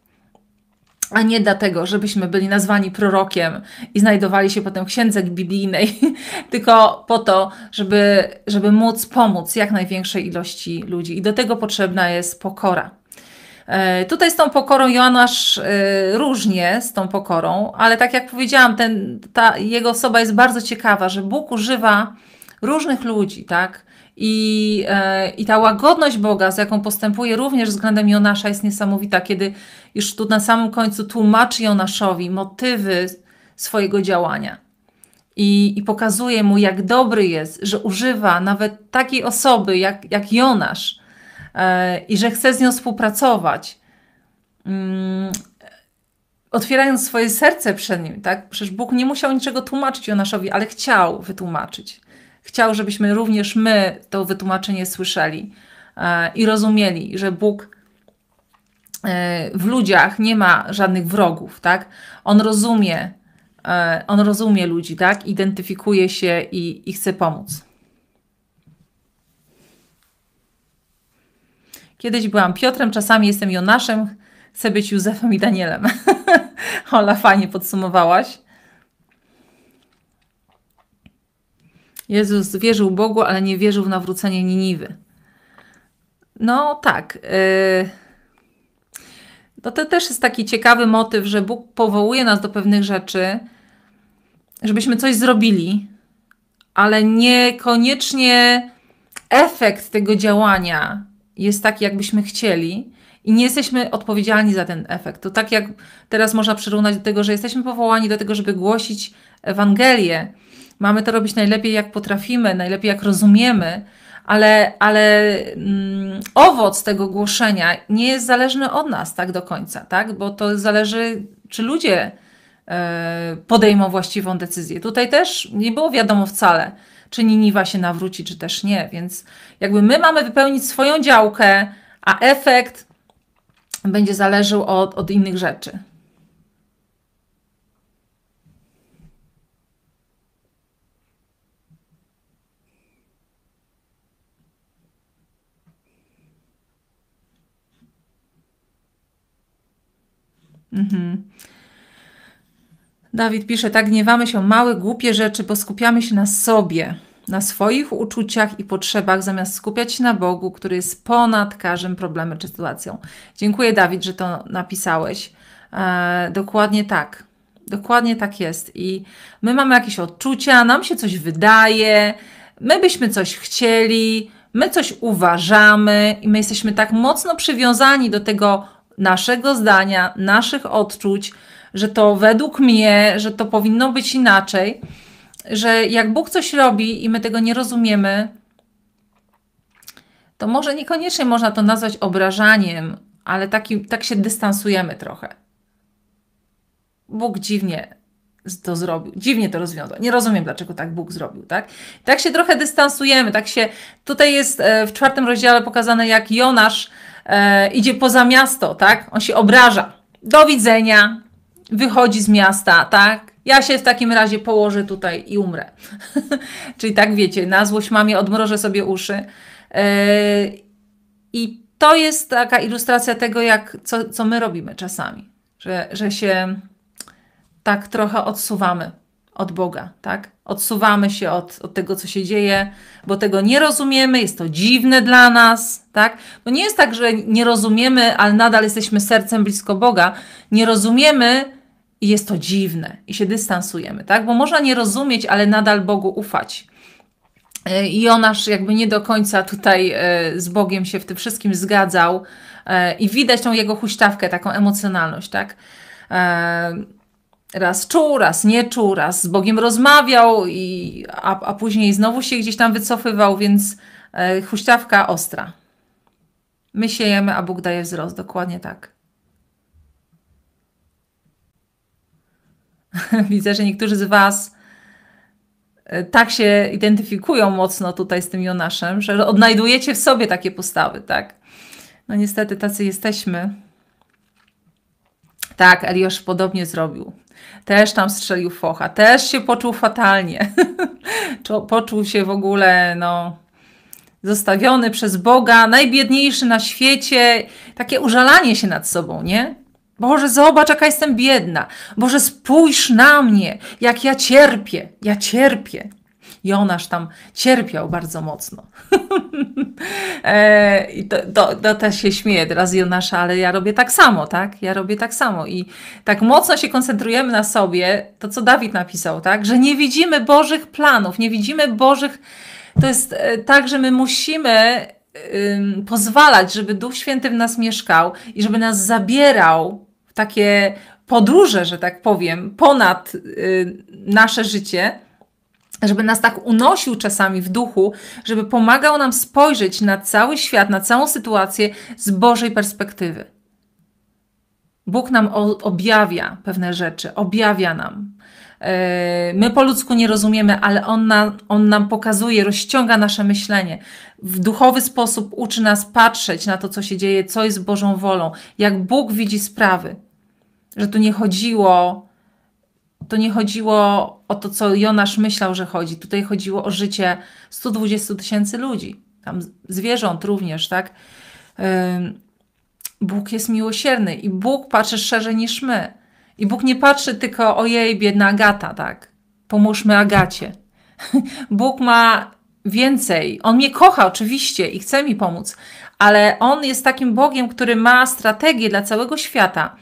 A nie dlatego, żebyśmy byli nazwani prorokiem i znajdowali się potem w księdze biblijnej, (laughs) tylko po to, żeby, żeby móc pomóc jak największej ilości ludzi. I do tego potrzebna jest pokora. E, tutaj z tą pokorą Joanasz e, różnie z tą pokorą, ale tak jak powiedziałam, ten, ta jego osoba jest bardzo ciekawa, że Bóg używa różnych ludzi, tak? I, e, I ta łagodność Boga, z jaką postępuje również względem Jonasza, jest niesamowita, kiedy już tu na samym końcu tłumaczy Jonaszowi motywy swojego działania i, i pokazuje mu, jak dobry jest, że używa nawet takiej osoby jak, jak Jonasz e, i że chce z nią współpracować, mm, otwierając swoje serce przed nim. Tak? Przecież Bóg nie musiał niczego tłumaczyć Jonaszowi, ale chciał wytłumaczyć. Chciał, żebyśmy również my to wytłumaczenie słyszeli e, i rozumieli, że Bóg e, w ludziach nie ma żadnych wrogów, tak? On rozumie, e, on rozumie ludzi, tak? Identyfikuje się i, i chce pomóc. Kiedyś byłam Piotrem, czasami jestem Jonaszem, chcę być Józefem i Danielem. (laughs) Ola, fajnie podsumowałaś. Jezus wierzył Bogu, ale nie wierzył w nawrócenie Niniwy. No tak. Yy, no to też jest taki ciekawy motyw, że Bóg powołuje nas do pewnych rzeczy, żebyśmy coś zrobili, ale niekoniecznie efekt tego działania jest taki, jakbyśmy chcieli, i nie jesteśmy odpowiedzialni za ten efekt. To tak jak teraz można przyrównać do tego, że jesteśmy powołani do tego, żeby głosić Ewangelię, Mamy to robić najlepiej, jak potrafimy, najlepiej, jak rozumiemy, ale, ale mm, owoc tego głoszenia nie jest zależny od nas tak do końca, tak? bo to zależy, czy ludzie y, podejmą właściwą decyzję. Tutaj też nie było wiadomo wcale, czy Niniwa się nawróci, czy też nie, więc jakby my mamy wypełnić swoją działkę, a efekt będzie zależał od, od innych rzeczy. Mhm. Dawid pisze, tak gniewamy się małe, głupie rzeczy, bo skupiamy się na sobie, na swoich uczuciach i potrzebach, zamiast skupiać się na Bogu, który jest ponad każdym problemem czy sytuacją. Dziękuję, Dawid, że to napisałeś. E, dokładnie tak. Dokładnie tak jest. I my mamy jakieś odczucia, nam się coś wydaje, my byśmy coś chcieli, my coś uważamy i my jesteśmy tak mocno przywiązani do tego naszego zdania, naszych odczuć, że to według mnie, że to powinno być inaczej, że jak Bóg coś robi i my tego nie rozumiemy, to może niekoniecznie można to nazwać obrażaniem, ale taki, tak się dystansujemy trochę. Bóg dziwnie to zrobił, dziwnie to rozwiązał. Nie rozumiem, dlaczego tak Bóg zrobił, tak? Tak się trochę dystansujemy, tak się. Tutaj jest e, w czwartym rozdziale pokazane, jak Jonasz e, idzie poza miasto, tak? On się obraża. Do widzenia, wychodzi z miasta, tak? Ja się w takim razie położę tutaj i umrę. (laughs) Czyli tak wiecie, na złość mamie odmrożę sobie uszy. E, I to jest taka ilustracja tego, jak, co, co my robimy czasami, że, że się tak trochę odsuwamy od Boga, tak? Odsuwamy się od, od tego, co się dzieje, bo tego nie rozumiemy, jest to dziwne dla nas, tak? Bo nie jest tak, że nie rozumiemy, ale nadal jesteśmy sercem blisko Boga. Nie rozumiemy i jest to dziwne i się dystansujemy, tak? Bo można nie rozumieć, ale nadal Bogu ufać. E, I Jonasz jakby nie do końca tutaj e, z Bogiem się w tym wszystkim zgadzał e, i widać tą jego huśtawkę, taką emocjonalność, tak? raz czuł, raz nie czuł, raz z Bogiem rozmawiał, i, a, a później znowu się gdzieś tam wycofywał, więc e, huśtawka ostra. My siejemy, a Bóg daje wzrost, dokładnie tak. (laughs) Widzę, że niektórzy z Was e, tak się identyfikują mocno tutaj z tym Jonaszem, że odnajdujecie w sobie takie postawy, tak? No niestety tacy jesteśmy. Tak, Eliosz podobnie zrobił. Też tam strzelił focha, też się poczuł fatalnie. (laughs) poczuł się w ogóle, no, zostawiony przez Boga, najbiedniejszy na świecie, takie użalanie się nad sobą, nie? Boże, zobacz, jaka jestem biedna. Boże, spójrz na mnie, jak ja cierpię, ja cierpię. Jonasz tam cierpiał bardzo mocno. (laughs) E, I to, to, to też się śmieje. teraz Jonasza, ale ja robię tak samo, tak? Ja robię tak samo i tak mocno się koncentrujemy na sobie, to co Dawid napisał, tak? Że nie widzimy Bożych planów, nie widzimy Bożych... To jest e, tak, że my musimy pozwalać, żeby Duch Święty w nas mieszkał i żeby nas zabierał w takie podróże, że tak powiem, ponad y, nasze życie, żeby nas tak unosił czasami w duchu, żeby pomagał nam spojrzeć na cały świat, na całą sytuację z Bożej perspektywy. Bóg nam objawia pewne rzeczy, objawia nam. E, my po ludzku nie rozumiemy, ale on, on nam pokazuje, rozciąga nasze myślenie. W duchowy sposób uczy nas patrzeć na to, co się dzieje, co jest Bożą wolą, jak Bóg widzi sprawy. Że tu nie chodziło to nie chodziło o to, co Jonasz myślał, że chodzi. Tutaj chodziło o życie 120 tysięcy ludzi, tam zwierząt również, tak? Bóg jest miłosierny i Bóg patrzy szerzej niż my. I Bóg nie patrzy tylko, ojej, biedna Agata, tak? Pomóżmy Agacie. (laughs) Bóg ma więcej. On mnie kocha oczywiście i chce mi pomóc, ale On jest takim Bogiem, który ma strategię dla całego świata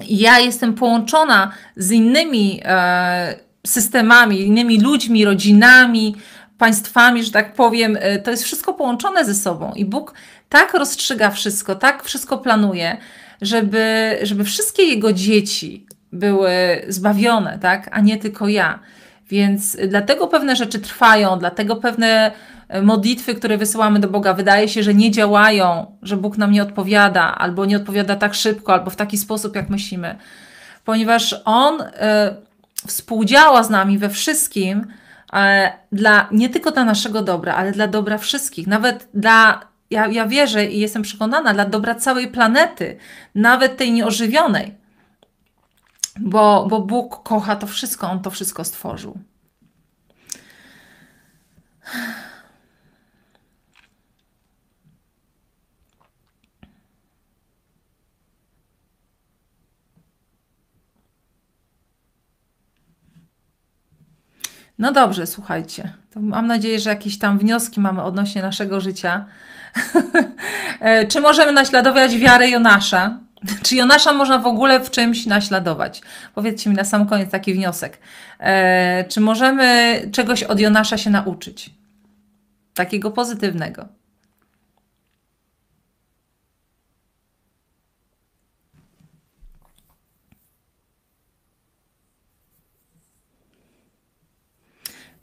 ja jestem połączona z innymi e, systemami, innymi ludźmi, rodzinami, państwami, że tak powiem, e, to jest wszystko połączone ze sobą i Bóg tak rozstrzyga wszystko, tak wszystko planuje, żeby, żeby wszystkie jego dzieci były zbawione, tak, a nie tylko ja. Więc dlatego pewne rzeczy trwają, dlatego pewne E, modlitwy, które wysyłamy do Boga, wydaje się, że nie działają, że Bóg nam nie odpowiada, albo nie odpowiada tak szybko, albo w taki sposób, jak myślimy, ponieważ On y, współdziała z nami we wszystkim, e, dla, nie tylko dla naszego dobra, ale dla dobra wszystkich, nawet dla ja, ja wierzę i jestem przekonana, dla dobra całej planety, nawet tej nieożywionej, bo, bo Bóg kocha to wszystko, On to wszystko stworzył. No dobrze, słuchajcie. To mam nadzieję, że jakieś tam wnioski mamy odnośnie naszego życia. (laughs) E, czy możemy naśladować wiarę Jonasza? Czy Jonasza można w ogóle w czymś naśladować? Powiedzcie mi na sam koniec taki wniosek. E, czy możemy czegoś od Jonasza się nauczyć? Takiego pozytywnego.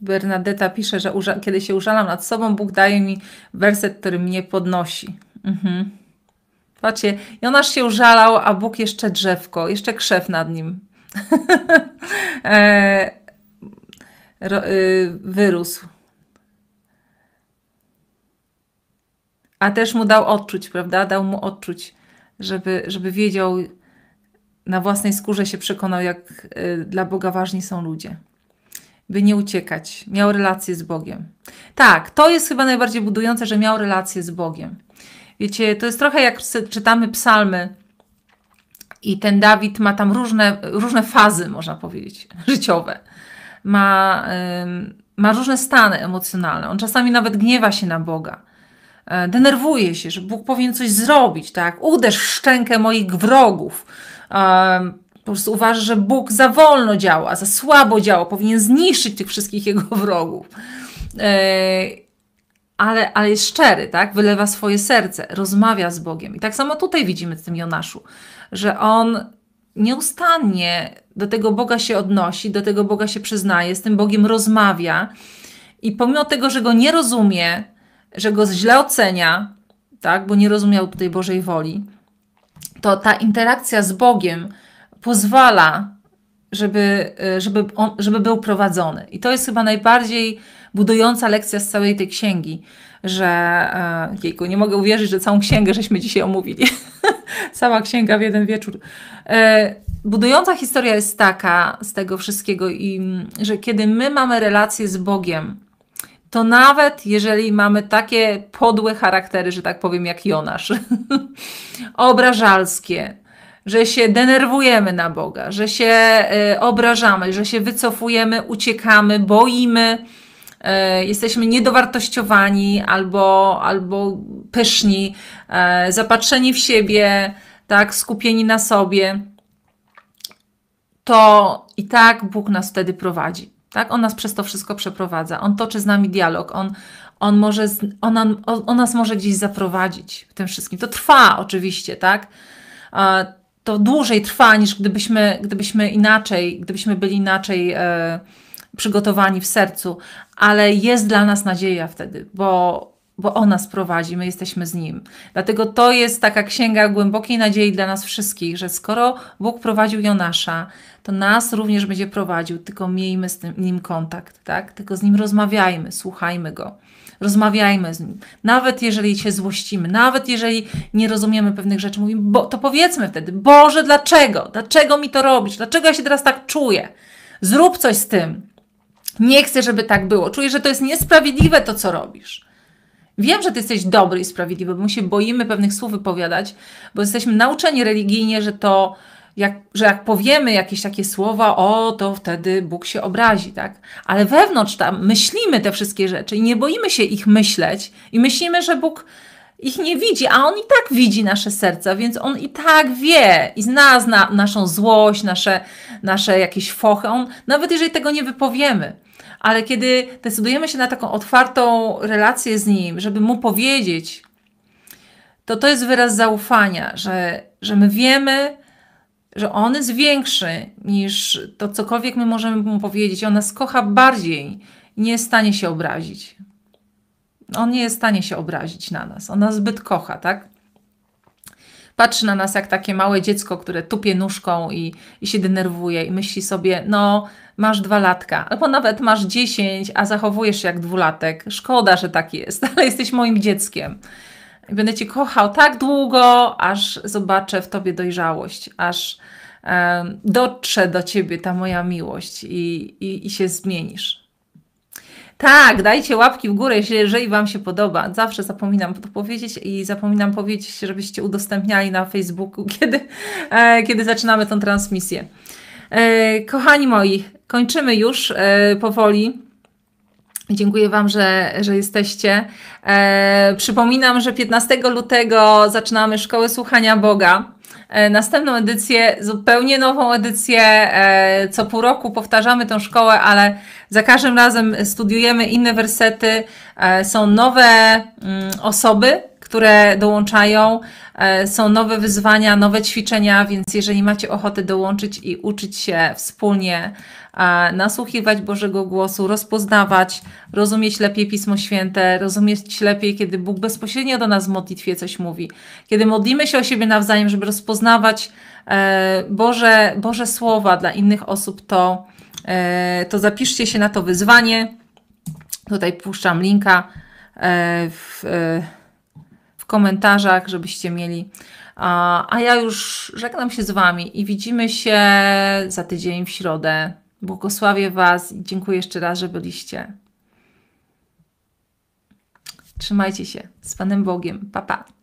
Bernadetta pisze, że kiedy się użalam nad sobą, Bóg daje mi werset, który mnie podnosi. Mhm. Patrzcie, Jonasz się użalał, a Bóg jeszcze drzewko, jeszcze krzew nad nim. (laughs) e, ro, y, wyrósł. A też mu dał odczuć, prawda? Dał mu odczuć, żeby, żeby wiedział, na własnej skórze się przekonał, jak y, dla Boga ważni są ludzie by nie uciekać. Miał relację z Bogiem. Tak, to jest chyba najbardziej budujące, że miał relację z Bogiem. Wiecie, to jest trochę jak czytamy psalmy i ten Dawid ma tam różne, różne fazy, można powiedzieć, (laughs) życiowe. Ma, ma różne stany emocjonalne. On czasami nawet gniewa się na Boga. E, denerwuje się, że Bóg powinien coś zrobić, tak? Uderz w szczękę moich wrogów po prostu uważa, że Bóg za wolno działa, za słabo działa, powinien zniszczyć tych wszystkich jego (laughs) wrogów. E, ale, ale jest szczery, tak? Wylewa swoje serce, rozmawia z Bogiem. I tak samo tutaj widzimy w tym Jonaszu, że on nieustannie do tego Boga się odnosi, do tego Boga się przyznaje, z tym Bogiem rozmawia. I pomimo tego, że go nie rozumie, że go źle ocenia, tak, bo nie rozumiał tutaj Bożej woli, to ta interakcja z Bogiem pozwala, żeby, y, żeby, on, żeby był prowadzony. I to jest chyba najbardziej budująca lekcja z całej tej księgi, że e, jejku, nie mogę uwierzyć, że całą księgę żeśmy dzisiaj omówili. (laughs) Cała księga w jeden wieczór. E, budująca historia jest taka z tego wszystkiego, i, że kiedy my mamy relacje z Bogiem, to nawet jeżeli mamy takie podłe charaktery, że tak powiem, jak Jonasz, (laughs) obrażalskie, że się denerwujemy na Boga, że się e, obrażamy, że się wycofujemy, uciekamy, boimy, e, jesteśmy niedowartościowani albo, albo pyszni, e, zapatrzeni w siebie, tak, skupieni na sobie, to i tak Bóg nas wtedy prowadzi. Tak? On nas przez to wszystko przeprowadza. On toczy z nami dialog. On, on, może, on, on nas może gdzieś zaprowadzić w tym wszystkim. To trwa oczywiście, tak? to dłużej trwa niż gdybyśmy, gdybyśmy inaczej, gdybyśmy byli inaczej e, przygotowani w sercu, ale jest dla nas nadzieja wtedy, bo bo ona prowadzi, my jesteśmy z Nim. Dlatego to jest taka księga głębokiej nadziei dla nas wszystkich, że skoro Bóg prowadził Jonasza, to nas również będzie prowadził, tylko miejmy z Nim kontakt, tak? Tylko z Nim rozmawiajmy, słuchajmy Go. Rozmawiajmy z Nim. Nawet jeżeli się złościmy, nawet jeżeli nie rozumiemy pewnych rzeczy, mówimy, bo, to powiedzmy wtedy, Boże, dlaczego? Dlaczego mi to robisz? Dlaczego ja się teraz tak czuję? Zrób coś z tym. Nie chcę, żeby tak było. Czuję, że to jest niesprawiedliwe to, co robisz. Wiem, że ty jesteś dobry i sprawiedliwy, bo my się boimy pewnych słów wypowiadać, bo jesteśmy nauczeni religijnie, że to, jak, że jak powiemy jakieś takie słowa, o, to wtedy Bóg się obrazi, tak? Ale wewnątrz tam myślimy te wszystkie rzeczy i nie boimy się ich myśleć i myślimy, że Bóg ich nie widzi, a On i tak widzi nasze serca, więc On i tak wie i zna, zna naszą złość, nasze, nasze jakieś fochy. On, nawet jeżeli tego nie wypowiemy, ale kiedy decydujemy się na taką otwartą relację z nim, żeby mu powiedzieć, to to jest wyraz zaufania, że, że my wiemy, że on jest większy niż to cokolwiek my możemy mu powiedzieć. On nas kocha bardziej, nie jest w stanie się obrazić. On nie jest w stanie się obrazić na nas. On nas zbyt kocha, tak? patrzy na nas jak takie małe dziecko, które tupie nóżką i, i się denerwuje i myśli sobie, no masz dwa latka, albo nawet masz dziesięć, a zachowujesz się jak dwulatek. Szkoda, że tak jest, (laughs) ale jesteś moim dzieckiem. Będę cię kochał tak długo, aż zobaczę w tobie dojrzałość, aż dotrze do ciebie ta moja miłość i, i, i się zmienisz. Tak, dajcie łapki w górę, jeżeli Wam się podoba. Zawsze zapominam to powiedzieć i zapominam powiedzieć, żebyście udostępniali na Facebooku, (laughs) kiedy, e, kiedy zaczynamy tą transmisję. E, kochani moi, kończymy już e, powoli. Dziękuję Wam, że, że jesteście. E, przypominam, że 15 lutego zaczynamy Szkołę Słuchania Boga następną edycję, zupełnie nową edycję. Co pół roku powtarzamy tę szkołę, ale za każdym razem studiujemy inne wersety. Są nowe mm, osoby, które dołączają. E, są nowe wyzwania, nowe ćwiczenia, więc jeżeli macie ochotę dołączyć i uczyć się wspólnie, nasłuchiwać Bożego głosu, rozpoznawać, rozumieć lepiej Pismo Święte, rozumieć lepiej, kiedy Bóg bezpośrednio do nas w modlitwie coś mówi, kiedy modlimy się o siebie nawzajem, żeby rozpoznawać e, Boże, Boże słowa dla innych osób, to, e, to zapiszcie się na to wyzwanie. Tutaj puszczam linka w komentarzach, żebyście mieli. A ja już żegnam się z Wami i widzimy się za tydzień w środę. Błogosławię Was i dziękuję jeszcze raz, że byliście. Trzymajcie się. Z Panem Bogiem. Pa, pa.